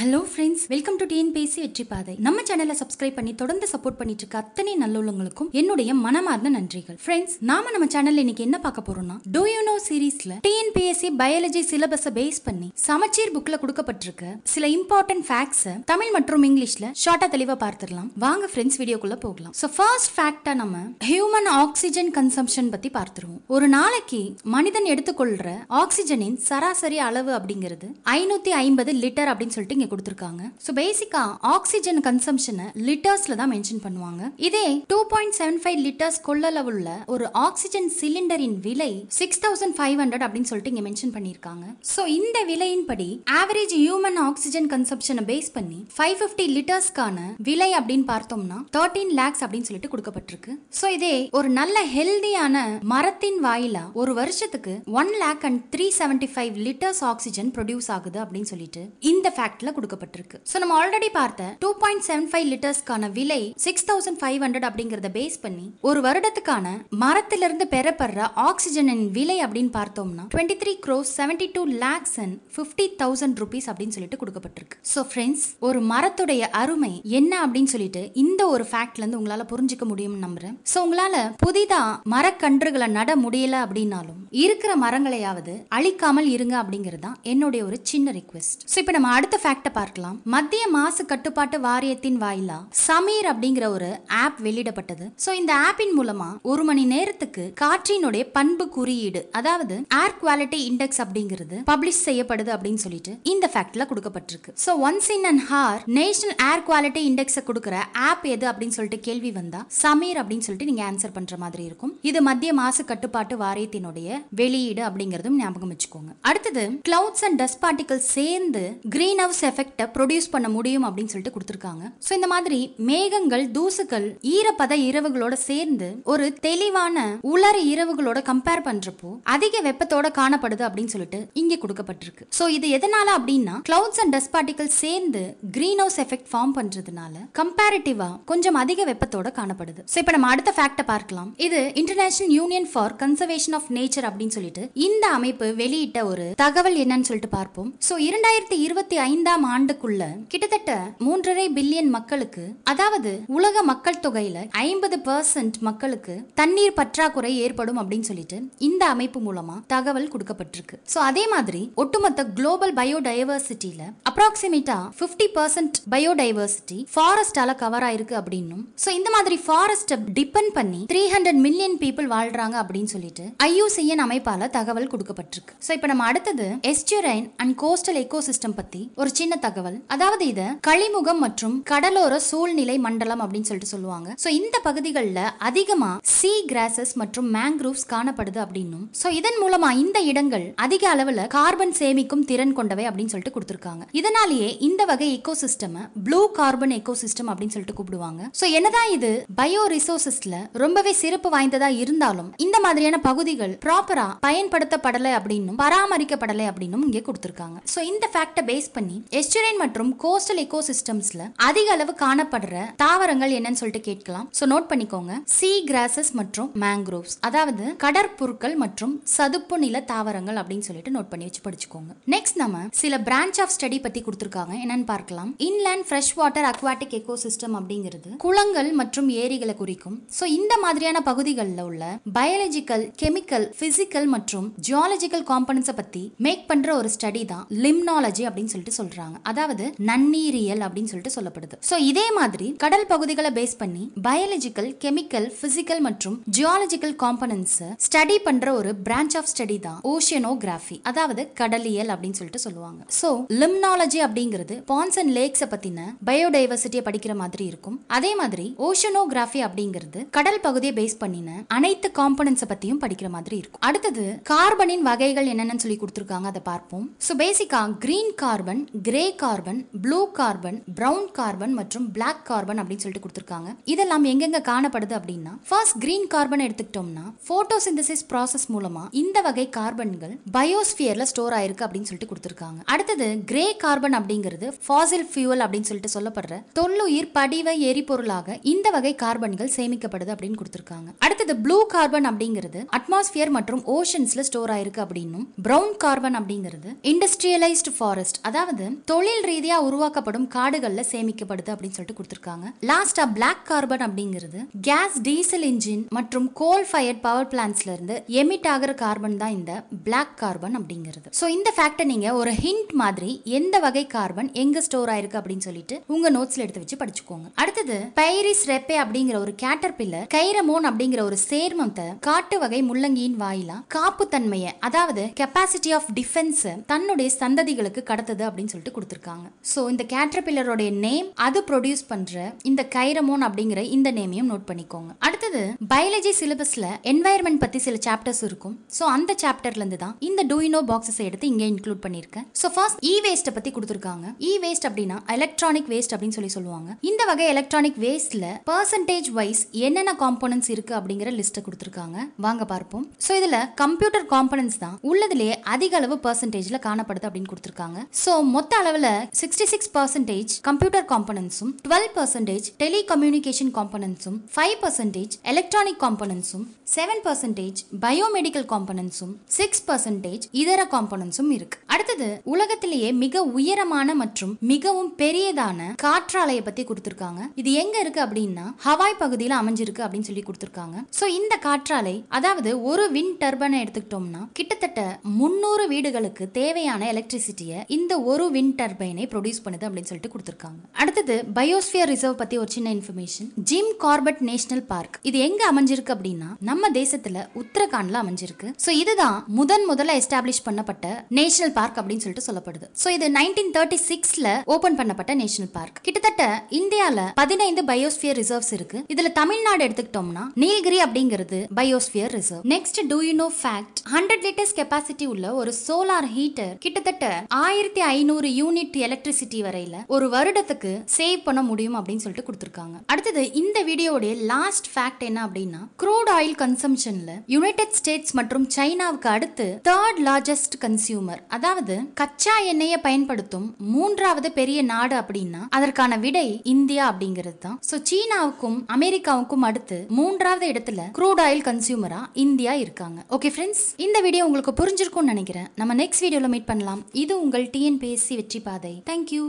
hello friends welcome to TNPSC வெற்றி பாதை நம்ம சேனலை சப்ஸ்கிரைப் பண்ணி தொடர்ந்து சப்போர்ட் பண்ணிட்டு இருக்க அத்தனை நல்லுள்ளங்களுக்கும் என்னுடைய மனமார்ந்த நன்றிகள் ஃப்ரெண்ட்ஸ் நாம நம்ம சேனல் இன்னைக்கு என்ன பார்க்க போறோம்னா டோ யூ நோ சீரீஸ்ல டிஎன்பிஎஸ்சி பயாலஜி சிலபஸை பேஸ் பண்ணி சமச்சீர் புக்ல கொடுக்கப்பட்டிருக்க சில இம்பார்ட்டன்ட் ஃபேக்ட்ஸ் தமிழ் மற்றும் இங்கிலீஷ்ல ஷார்ட்டா தெளிவா பார்த்துடலாம் வாங்க ஃப்ரெண்ட்ஸ் வீடியோக்குள்ள போகலாம் ஸோ ஃபர்ஸ்ட் ஃபேக்டா நம்ம ஹியூமன் ஆக்சிஜன் கன்சம்ஷன் பத்தி பார்த்துருவோம் ஒரு நாளைக்கு மனிதன் எடுத்துக்கொள்ற ஆக்சிஜனின் சராசரி அளவு அப்படிங்கிறது ஐநூத்தி ஐம்பது லிட்டர் அப்படின்னு சொல்லிட்டு கொடுத்துருக்காங்க ஸோ பேசிக்காக ஆக்சிஜன் கன்சம்ஷனை லிட்டர்ஸில் தான் மென்ஷன் பண்ணுவாங்க இதே two point seven five litres கொள்ளளவுள்ள ஒரு ஆக்சிஜன் சிலிண்டரின் விலை சிக்ஸ் தௌசண்ட் ஃபைவ் ஹண்ட்ரட் அப்படின்னு சொல்லிட்டு இங்கே மென்ஷன் பண்ணியிருக்காங்க ஸோ இந்த விலையின்படி ஆவரேஜ் ஹியூமன் ஆக்சிஜன் கன்சப்ஷனை பேஸ் பண்ணி ஃபைவ் ஃபிஃப்டி லிட்டர்ஸ்க்கான விலை அப்படின்னு பார்த்தோம்னா தேர்ட்டீன் லேக்ஸ் அப்படின்னு சொல்லிட்டு கொடுக்கப்பட்டிருக்கு ஸோ இதே ஒரு நல்ல ஹெல்தியான மரத்தின் வாயிலா ஒரு வருஷத்துக்கு one lakh and three seventy five litres oxygen produce ஆகுது அப்படின்னு சொல்லிட்டு இந்த ஃபேக்ட்ல கொடுக்கப்பட்டிருக்கு ஸோ நம்ம ஆல்ரெடி பார்த்த டூ பாயிண்ட் செவன் ஃபைவ் லிட்டர்ஸ்க்கான விலை சிக்ஸ் தௌசண்ட் ஃபைவ் ஹண்ட்ரட் அப்படிங்கிறத பேஸ் பண்ணி ஒரு வருடத்துக்கான மரத்திலிருந்து பெறப்படுற ஆக்சிஜனின் விலை அப்படின்னு பார்த்தோம்னா twenty three seventy two lakhs and fifty thousand rupees அப்படின்னு சொல்லிட்டு கொடுக்கப்பட்டிருக்கு ஸோ ஃப்ரெண்ட்ஸ் ஒரு மரத்துடைய அருமை என்ன அப்படின்னு சொல்லிட்டு இந்த ஒரு ஃபேக்ட்ல இருந்து உங்களால புரிஞ்சுக்க முடியும்னு நம்புறேன் ஸோ உங்களால புதிதா மரக்கன்றுகளை நட முடியல அப்படின்னாலும் இருக்கிற மரங்களையாவது அழிக்காமல் இருங்க அப்படிங்கிறது தான் என்னுடைய ஒரு சின்ன ரிக்வெஸ்ட் ஸோ இப்போ நம்ம அடுத்த ஃபேக்ட் பாட்டை பார்க்கலாம் மத்திய மாசு கட்டுப்பாட்டு வாரியத்தின் வாயிலா சமீர் அப்படிங்கிற ஒரு ஆப் வெளியிடப்பட்டது சோ இந்த ஆப்பின் மூலமா ஒரு மணி நேரத்துக்கு காற்றினுடைய பண்பு குறியீடு அதாவது ஏர் குவாலிட்டி இண்டெக்ஸ் அப்படிங்கிறது பப்ளிஷ் செய்யப்படுது அப்படின்னு சொல்லிட்டு இந்த ஃபேக்ட்ல கொடுக்கப்பட்டிருக்கு so once in an hour national air quality index கொடுக்குற ஆப் எது அப்படின்னு சொல்லிட்டு கேள்வி வந்தா சமீர் அப்படின்னு சொல்லிட்டு நீங்க ஆன்சர் பண்ற மாதிரி இருக்கும் இது மத்திய மாசு கட்டுப்பாட்டு வாரியத்தினுடைய வெளியீடு அப்படிங்கறதும் ஞாபகம் வச்சுக்கோங்க அடுத்தது கிளவுட்ஸ் அண்ட் டஸ்ட் பார்ட்டிகல் சேர்ந்து கிரீன் ஹவுஸ் எஃபெக்டை ப்ரொடியூஸ் பண்ண முடியும் அப்படின்னு சொல்லிட்டு கொடுத்துருக்காங்க ஸோ இந்த மாதிரி மேகங்கள் தூசுகள் ஈரப்பத இரவுகளோட சேர்ந்து ஒரு தெளிவான உலர இரவுகளோட கம்பேர் பண்றப்போ அதிக வெப்பத்தோட காணப்படுது அப்படின்னு சொல்லிட்டு இங்கே கொடுக்கப்பட்டிருக்கு ஸோ இது எதனால அப்படின்னா கிளவுட்ஸ் அண்ட் டஸ்ட் பார்ட்டிகல் சேர்ந்து கிரீன் ஹவுஸ் எஃபெக்ட் ஃபார்ம் பண்றதுனால கம்பேரிட்டிவா கொஞ்சம் அதிக வெப்பத்தோட காணப்படுது ஸோ இப்போ நம்ம அடுத்த ஃபேக்டை பார்க்கலாம் இது international union for conservation of nature அப்படின்னு சொல்லிட்டு இந்த அமைப்பு வெளியிட்ட ஒரு தகவல் என்னன்னு சொல்லிட்டு பார்ப்போம் ஸோ இரண்டாயிரத்தி இருபத்தி ஐந்தாம் இருபதாம் ஆண்டுக்குள்ள கிட்டத்தட்ட மூன்றரை பில்லியன் மக்களுக்கு அதாவது உலக மக்கள் தொகையில ஐம்பது பர்சன்ட் மக்களுக்கு தண்ணீர் பற்றாக்குறை ஏற்படும் அப்படின்னு சொல்லிட்டு இந்த அமைப்பு மூலமா தகவல் கொடுக்கப்பட்டிருக்கு ஸோ அதே மாதிரி ஒட்டுமொத்த குளோபல் பயோடைவர்சிட்டியில அப்ராக்சிமேட்டா பிப்டி பர்சன்ட் பயோடைவர்சிட்டி ஃபாரஸ்டால கவர் ஆயிருக்கு அப்படின்னும் ஸோ இந்த மாதிரி ஃபாரஸ்ட்டை டிபெண்ட் பண்ணி த்ரீ ஹண்ட்ரட் மில்லியன் பீப்புள் வாழ்றாங்க அப்படின்னு சொல்லிட்டு ஐயூசிஎன் அமைப்பால தகவல் கொடுக்கப்பட்டிருக்கு ஸோ இப்போ நம்ம அடுத்தது எஸ்டியூரைன் அண்ட் கோஸ்டல் எக்கோசிஸ்டம் பத்தி ஒரு சின்ன சின்ன தகவல் அதாவது இத கழிமுகம் மற்றும் கடலோர சூழ்நிலை மண்டலம் அப்படின்னு சொல்லிட்டு சொல்லுவாங்க ஸோ இந்த பகுதிகளில் அதிகமா சி கிராசஸ் மற்றும் மேங்க்ரூவ்ஸ் காணப்படுது அப்படின்னும் இதன் மூலமா இந்த இடங்கள் அதிக அளவில் கார்பன் சேமிக்கும் திறன் கொண்டவை அப்படின்னு சொல்லிட்டு கொடுத்துருக்காங்க இதனாலேயே இந்த வகை எக்கோசிஸ்டம் ப்ளூ கார்பன் எக்கோசிஸ்டம் அப்படின்னு சொல்லிட்டு கூப்பிடுவாங்க ஸோ என்னதான் இது பயோ ரிசோர்சஸ்ல ரொம்பவே சிறப்பு வாய்ந்ததா இருந்தாலும் இந்த மாதிரியான பகுதிகள் ப்ராப்பரா பயன்படுத்தப்படலை அப்படின்னும் பராமரிக்கப்படலை அப்படின்னும் இங்கே கொடுத்துருக்காங்க சோ இந்த ஃபேக்டை பேஸ் பண்ணி எஸ்டுரைன் மற்றும் கோஸ்டல் எக்கோசிஸ்டம்ஸ்ல அதிக அளவு காணப்படுற தாவரங்கள் என்னன்னு சொல்லிட்டு கேட்கலாம் ஸோ நோட் பண்ணிக்கோங்க சீ கிராசஸ் மற்றும் மேங்க்ரோவ்ஸ் அதாவது கடற்பொருட்கள் மற்றும் சதுப்பு நில தாவரங்கள் அப்படின்னு சொல்லிட்டு நோட் பண்ணி வச்சு படிச்சுக்கோங்க நெக்ஸ்ட் நம்ம சில பிரான்ச் ஆஃப் ஸ்டடி பத்தி கொடுத்துருக்காங்க என்னன்னு பார்க்கலாம் inland fresh water aquatic ecosystem அப்படிங்கிறது குளங்கள் மற்றும் ஏரிகளை குறிக்கும் ஸோ இந்த மாதிரியான பகுதிகளில் உள்ள பயாலஜிக்கல் கெமிக்கல் பிசிக்கல் மற்றும் ஜியாலஜிக்கல் காம்பனன்ஸை பத்தி மேக் பண்ற ஒரு ஸ்டடி தான் லிம்னாலஜி அப்படின்னு சொல்லிட்டு சொல்றாங்க சொல்றாங்க அதாவது நன்னீரியல் அப்படின்னு சொல்லிட்டு சொல்லப்படுது ஸோ இதே மாதிரி கடல் பகுதிகளை பேஸ் பண்ணி பயாலஜிக்கல் கெமிக்கல் பிசிக்கல் மற்றும் ஜியாலஜிக்கல் காம்பனன்ஸ் ஸ்டடி பண்ற ஒரு பிரான்ச் ஆஃப் ஸ்டடி தான் ஓஷியனோகிராஃபி அதாவது கடலியல் அப்படின்னு சொல்லிட்டு சொல்லுவாங்க ஸோ லிம்னாலஜி அப்படிங்கிறது பான்ஸ் அண்ட் லேக்ஸ் பத்தின பயோடைவர்சிட்டியை படிக்கிற மாதிரி இருக்கும் அதே மாதிரி ஓஷனோகிராஃபி அப்படிங்கிறது கடல் பகுதியை பேஸ் பண்ணின அனைத்து காம்பனன்ஸ் பத்தியும் படிக்கிற மாதிரி இருக்கும் அடுத்தது கார்பனின் வகைகள் என்னென்னு சொல்லி கொடுத்துருக்காங்க அதை பார்ப்போம் ஸோ பேசிக்கா green carbon grey grey carbon blue carbon brown carbon மற்றும் பிளாக் கார்பன் அப்படின்னு சொல்லிட்டு கொடுத்துருக்காங்க இதெல்லாம் எங்கெங்க காணப்படுது அப்படின்னா ஃபர்ஸ்ட் கிரீன் கார்பன் எடுத்துக்கிட்டோம்னா சிந்தசிஸ் ப்ராசஸ் மூலமா இந்த வகை கார்பன்கள் பயோஸ்பியர்ல ஸ்டோர் ஆயிருக்கு அப்படின்னு சொல்லிட்டு கொடுத்துருக்காங்க அடுத்தது கிரே கார்பன் அப்படிங்கிறது ஃபாசில் ஃபியூல் அப்படின்னு சொல்லிட்டு சொல்லப்படுற தொல்லுயிர் படிவ எரிபொருளாக இந்த வகை கார்பன்கள் சேமிக்கப்படுது அப்படின்னு கொடுத்துருக்காங்க அடுத்தது ப்ளூ கார்பன் அப்படிங்கிறது அட்மாஸ்பியர் மற்றும் ஓஷன்ஸ்ல ஸ்டோர் ஆயிருக்கு அப்படின்னும் பிரவுன் கார்பன் அப்படிங்கிறது இண்டஸ்ட்ரியலைஸ்டு ஃபாரஸ்ட் அதாவது தொழில் ரீதியாக உருவாக்கப்படும் காடுகளில் சேமிக்கப்படுது அப்படின்னு சொல்லிட்டு கொடுத்துருக்காங்க லாஸ்டா பிளாக் கார்பன் அப்படிங்கிறது கேஸ் டீசல் இன்ஜின் மற்றும் கோல் ஃபயர்ட் பவர் பிளான்ஸ்ல இருந்து எமிட் ஆகிற கார்பன் தான் இந்த பிளாக் கார்பன் அப்படிங்கிறது ஸோ இந்த ஃபேக்டை நீங்க ஒரு ஹிண்ட் மாதிரி எந்த வகை கார்பன் எங்க ஸ்டோர் ஆயிருக்கு அப்படின்னு சொல்லிட்டு உங்க நோட்ஸ்ல எடுத்து வச்சு படிச்சுக்கோங்க அடுத்தது பைரிஸ் ரெப்பே அப்படிங்கிற ஒரு கேட்டர் பில்லர் கைரமோன் அப்படிங்கிற ஒரு சேர்மத்தை காட்டு வகை முள்ளங்கியின் வாயிலா காப்பு தன்மையை அதாவது கெப்பாசிட்டி ஆஃப் டிஃபென்ஸ் தன்னுடைய சந்ததிகளுக்கு கடத்துது அப்படின்னு சொல்லிட்டு கொடுத்துருக்காங்க ஸோ இந்த கேட்ரபில்லரோடைய நேம் அது ப்ரொடியூஸ் பண்ற இந்த கைரமோன் அப்படிங்கிற இந்த நேமையும் நோட் பண்ணிக்கோங்க அடுத்தது பயாலஜி சிலபஸ்ல என்வாயர்மெண்ட் பற்றி சில சாப்டர்ஸ் இருக்கும் ஸோ அந்த சாப்டர்லேருந்து தான் இந்த டூயினோ பாக்ஸஸ் எடுத்து இங்கே இன்க்ளூட் பண்ணியிருக்கேன் ஸோ ஃபர்ஸ்ட் இ வேஸ்ட்டை பற்றி கொடுத்துருக்காங்க இ வேஸ்ட் அப்படின்னா எலக்ட்ரானிக் வேஸ்ட் அப்படின்னு சொல்லி சொல்லுவாங்க இந்த வகை எலக்ட்ரானிக் வேஸ்ட்டில் பர்சன்டேஜ் வைஸ் என்னென்ன காம்போனன்ட்ஸ் இருக்குது அப்படிங்கிற லிஸ்ட்டை கொடுத்துருக்காங்க வாங்க பார்ப்போம் ஸோ இதில் கம்ப்யூட்டர் காம்போனன்ஸ் தான் உள்ளதுலேயே அதிக அளவு பர்சன்டேஜில் காணப்படுது அப்படின்னு கொடுத்துருக்காங்க ஸோ மொத்த அளவில் சிக்ஸ்டி சிக்ஸ் பர்சன்டேஜ் கம்ப்யூட்டர் காம்பனன்ஸும் டுவெல் பர்சன்டேஜ் டெலிகம்யூனிகேஷன் காம்பனன்ஸும் ஃபைவ் பர்சன்டேஜ் எலக்ட்ரானிக் காம்பனன்ஸும் செவன் பர்சன்டேஜ் பயோமெடிக்கல் காம்பனன்ஸும் சிக்ஸ் பர்சன்டேஜ் இதர காம்பனன்ஸும் இருக்கு அடுத்தது உலகத்திலேயே மிக உயரமான மற்றும் மிகவும் பெரியதான காற்றாலையை பத்தி கொடுத்திருக்காங்க இது எங்க இருக்கு அப்படின்னா ஹவாய் பகுதியில் அமைஞ்சிருக்கு அப்படின்னு சொல்லி கொடுத்திருக்காங்க ஸோ இந்த காற்றாலை அதாவது ஒரு வின் டர்பனை எடுத்துக்கிட்டோம்னா கிட்டத்தட்ட முன்னூறு வீடுகளுக்கு தேவையான எலக்ட்ரிசிட்டியை இந்த ஒரு வின் விண்ட் டர்பைனை ப்ரொடியூஸ் பண்ணுது அப்படின்னு சொல்லிட்டு கொடுத்துருக்காங்க அடுத்தது பயோஸ்பியர் ரிசர்வ் பற்றி ஒரு சின்ன information Jim Corbett National Park இது எங்க அமைஞ்சிருக்கு அப்படின்னா நம்ம தேசத்துல உத்தரகாண்ட்ல அமைஞ்சிருக்கு ஸோ இதுதான் முதன் முதல்ல எஸ்டாப்ளிஷ் பண்ணப்பட்ட நேஷனல் பார்க் அப்படின்னு சொல்லிட்டு சொல்லப்படுது ஸோ இது நைன்டீன் தேர்ட்டி சிக்ஸ்ல ஓபன் பண்ணப்பட்ட நேஷனல் பார்க் கிட்டத்தட்ட இந்தியாவில் பதினைந்து பயோஸ்பியர் ரிசர்வ்ஸ் இருக்கு இதுல தமிழ்நாடு எடுத்துக்கிட்டோம்னா நீலகிரி அப்படிங்கிறது biosphere reserve next do you know fact hundred litres capacity உள்ள ஒரு சோலார் ஹீட்டர் கிட்டத்தட்ட ஆயிரத்தி ஐநூறு யூனிட் எலக்ட்ரிசிட்டி வரையில ஒரு வருடத்துக்கு சேவ் பண்ண முடியும் அப்படின்னு சொல்லிட்டு கொடுத்துருக்காங்க அடுத்தது இந்த வீடியோடைய லாஸ்ட் ஃபேக்ட் என்ன அப்படின்னா குரூட் ஆயில் கன்சம்ஷன்ல யுனைடெட் ஸ்டேட்ஸ் மற்றும் சைனாவுக்கு அடுத்து தேர்ட் லார்ஜஸ்ட் கன்சியூமர் அதாவது கச்சா எண்ணெயை பயன்படுத்தும் மூன்றாவது பெரிய நாடு அப்படின்னா அதற்கான விடை இந்தியா அப்படிங்கிறது தான் ஸோ சீனாவுக்கும் அமெரிக்காவுக்கும் அடுத்து மூன்றாவது இடத்துல குரூட் ஆயில் கன்சியூமரா இந்தியா இருக்காங்க ஓகே ஃப்ரெண்ட்ஸ் இந்த வீடியோ உங்களுக்கு புரிஞ்சிருக்கும்னு நினைக்கிறேன் நம்ம நெக்ஸ்ட் வீடியோவில் மீட் பண்ணலாம் இது உங்கள் டிஎன்பிஎஸ்சி வெற்றி பாதை தேங்க்யூ